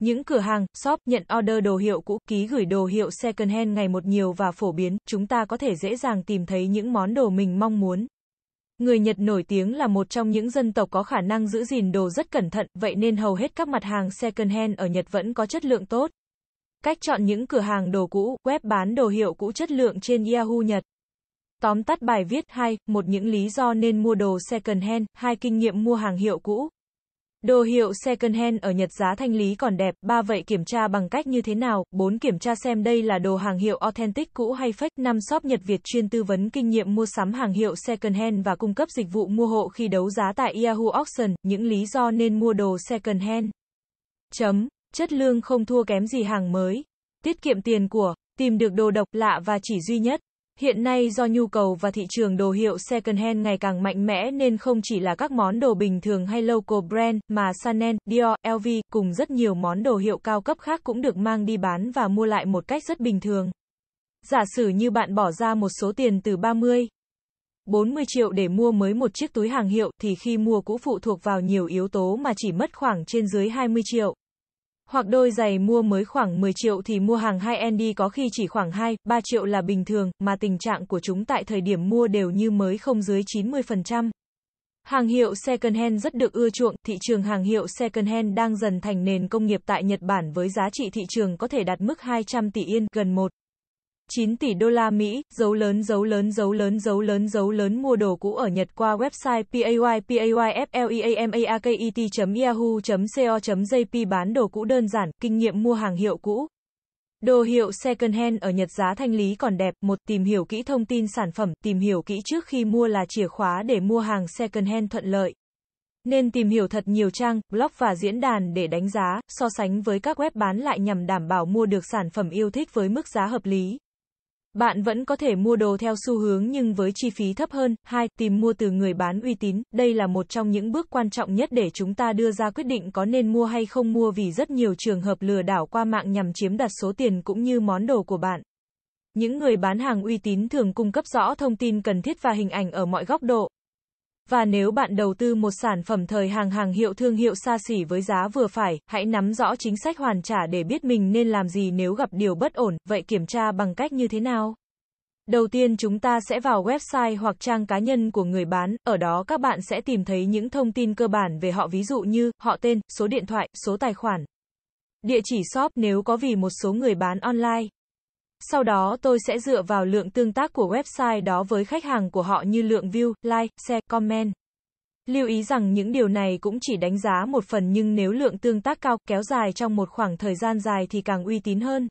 Những cửa hàng, shop nhận order đồ hiệu cũ, ký gửi đồ hiệu second hand ngày một nhiều và phổ biến, chúng ta có thể dễ dàng tìm thấy những món đồ mình mong muốn. Người Nhật nổi tiếng là một trong những dân tộc có khả năng giữ gìn đồ rất cẩn thận, vậy nên hầu hết các mặt hàng second hand ở Nhật vẫn có chất lượng tốt. Cách chọn những cửa hàng đồ cũ, web bán đồ hiệu cũ chất lượng trên Yahoo Nhật. Tóm tắt bài viết 2, một những lý do nên mua đồ second hand, hai kinh nghiệm mua hàng hiệu cũ. Đồ hiệu second hand ở Nhật giá thanh lý còn đẹp, ba vậy kiểm tra bằng cách như thế nào, 4 kiểm tra xem đây là đồ hàng hiệu authentic cũ hay fake, 5 shop Nhật Việt chuyên tư vấn kinh nghiệm mua sắm hàng hiệu second hand và cung cấp dịch vụ mua hộ khi đấu giá tại Yahoo Auction, những lý do nên mua đồ second hand. Chấm. Chất lượng không thua kém gì hàng mới. Tiết kiệm tiền của, tìm được đồ độc lạ và chỉ duy nhất. Hiện nay do nhu cầu và thị trường đồ hiệu second hand ngày càng mạnh mẽ nên không chỉ là các món đồ bình thường hay local brand mà Chanel, Dior, LV cùng rất nhiều món đồ hiệu cao cấp khác cũng được mang đi bán và mua lại một cách rất bình thường. Giả sử như bạn bỏ ra một số tiền từ 30, 40 triệu để mua mới một chiếc túi hàng hiệu thì khi mua cũng phụ thuộc vào nhiều yếu tố mà chỉ mất khoảng trên dưới 20 triệu hoặc đôi giày mua mới khoảng 10 triệu thì mua hàng hai end có khi chỉ khoảng 2, 3 triệu là bình thường, mà tình trạng của chúng tại thời điểm mua đều như mới không dưới 90%. Hàng hiệu second hand rất được ưa chuộng, thị trường hàng hiệu second hand đang dần thành nền công nghiệp tại Nhật Bản với giá trị thị trường có thể đạt mức 200 tỷ yên, gần 1. 9 tỷ đô la Mỹ, dấu lớn dấu lớn dấu lớn dấu lớn dấu lớn mua đồ cũ ở Nhật qua website paypayfleamayakit.yahoo.co.jp bán đồ cũ đơn giản, kinh nghiệm mua hàng hiệu cũ. Đồ hiệu second hand ở Nhật giá thanh lý còn đẹp, một tìm hiểu kỹ thông tin sản phẩm, tìm hiểu kỹ trước khi mua là chìa khóa để mua hàng second hand thuận lợi. Nên tìm hiểu thật nhiều trang, blog và diễn đàn để đánh giá, so sánh với các web bán lại nhằm đảm bảo mua được sản phẩm yêu thích với mức giá hợp lý. Bạn vẫn có thể mua đồ theo xu hướng nhưng với chi phí thấp hơn. 2. Tìm mua từ người bán uy tín. Đây là một trong những bước quan trọng nhất để chúng ta đưa ra quyết định có nên mua hay không mua vì rất nhiều trường hợp lừa đảo qua mạng nhằm chiếm đoạt số tiền cũng như món đồ của bạn. Những người bán hàng uy tín thường cung cấp rõ thông tin cần thiết và hình ảnh ở mọi góc độ. Và nếu bạn đầu tư một sản phẩm thời hàng hàng hiệu thương hiệu xa xỉ với giá vừa phải, hãy nắm rõ chính sách hoàn trả để biết mình nên làm gì nếu gặp điều bất ổn, vậy kiểm tra bằng cách như thế nào? Đầu tiên chúng ta sẽ vào website hoặc trang cá nhân của người bán, ở đó các bạn sẽ tìm thấy những thông tin cơ bản về họ ví dụ như họ tên, số điện thoại, số tài khoản, địa chỉ shop nếu có vì một số người bán online sau đó tôi sẽ dựa vào lượng tương tác của website đó với khách hàng của họ như lượng view, like, share, comment. Lưu ý rằng những điều này cũng chỉ đánh giá một phần nhưng nếu lượng tương tác cao kéo dài trong một khoảng thời gian dài thì càng uy tín hơn.